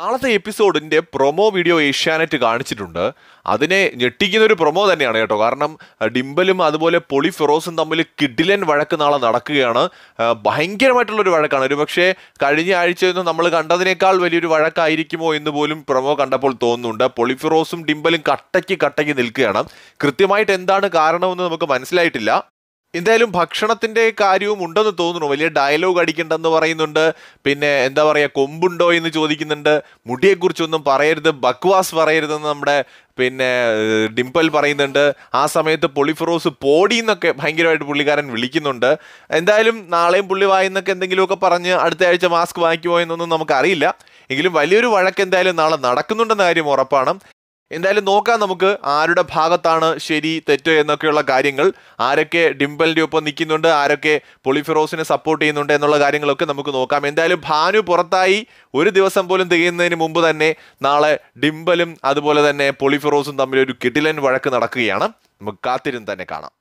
നാളത്തെ എപ്പിസോഡിൻ്റെ promo video Asianet കാണിച്ചിട്ടുണ്ട് അതിനെ ഞെട്ടിക്കുന്ന ഒരു പ്രൊമോ തന്നെയാണ് കേട്ടോ കാരണം ഡിംബലും അതുപോലെ പൊളി ഫിറോസും തമ്മിൽ കിഡിലൻ വഴക്ക് നാളെ നടക്കുകയാണ് ഭയങ്കരമായിട്ടുള്ളൊരു വഴക്കാണ് ഒരു പക്ഷേ കഴിഞ്ഞ ആഴ്ചയൊന്നും നമ്മൾ കണ്ടതിനേക്കാൾ വലിയൊരു വഴക്കായിരിക്കുമോ എന്ന് പോലും പ്രൊമോ കണ്ടപ്പോൾ തോന്നുന്നുണ്ട് പൊളി ഫിറോസും ഡിംബലും കട്ടയ്ക്ക് കട്ടയ്ക്ക് നിൽക്കുകയാണ് കൃത്യമായിട്ട് എന്താണ് കാരണമെന്ന് നമുക്ക് മനസ്സിലായിട്ടില്ല എന്തായാലും ഭക്ഷണത്തിൻ്റെ കാര്യവും ഉണ്ടെന്ന് തോന്നുന്നു വലിയ ഡയലോഗ് അടിക്കണ്ടെന്ന് പറയുന്നുണ്ട് പിന്നെ എന്താ പറയുക കൊമ്പുണ്ടോ എന്ന് ചോദിക്കുന്നുണ്ട് മുടിയെക്കുറിച്ചൊന്നും പറയരുത് ബക്വാസ് പറയരുതെന്ന് നമ്മുടെ പിന്നെ ഡിംപൽ പറയുന്നുണ്ട് ആ സമയത്ത് പൊളിഫറോസ് പോടി എന്നൊക്കെ ഭയങ്കരമായിട്ട് പുള്ളിക്കാരൻ വിളിക്കുന്നുണ്ട് എന്തായാലും നാളെയും പുള്ളി വായെന്നൊക്കെ എന്തെങ്കിലുമൊക്കെ പറഞ്ഞ് അടുത്ത ആഴ്ച മാസ്ക് വാങ്ങിക്കുമോ എന്നൊന്നും നമുക്കറിയില്ല എങ്കിലും വലിയൊരു വഴക്ക് എന്തായാലും നാളെ നടക്കുന്നുണ്ടെന്ന കാര്യം ഉറപ്പാണ് എന്തായാലും നോക്കാം നമുക്ക് ആരുടെ ഭാഗത്താണ് ശരി തെറ്റ് എന്നൊക്കെയുള്ള കാര്യങ്ങൾ ആരൊക്കെ ഡിംപലിൻ്റെ ഒപ്പം നിൽക്കുന്നുണ്ട് ആരൊക്കെ പൊളിഫിറോസിനെ സപ്പോർട്ട് ചെയ്യുന്നുണ്ട് എന്നുള്ള കാര്യങ്ങളൊക്കെ നമുക്ക് നോക്കാം എന്തായാലും ഭാനു പുറത്തായി ഒരു ദിവസം പോലും തികയുന്നതിന് മുമ്പ് തന്നെ നാളെ ഡിംബലും അതുപോലെ തന്നെ പൊളിഫിറോസും തമ്മിൽ ഒരു കിടിലൻ വഴക്ക് നടക്കുകയാണ് നമുക്ക് കാത്തിരുന്ന് തന്നെ കാണാം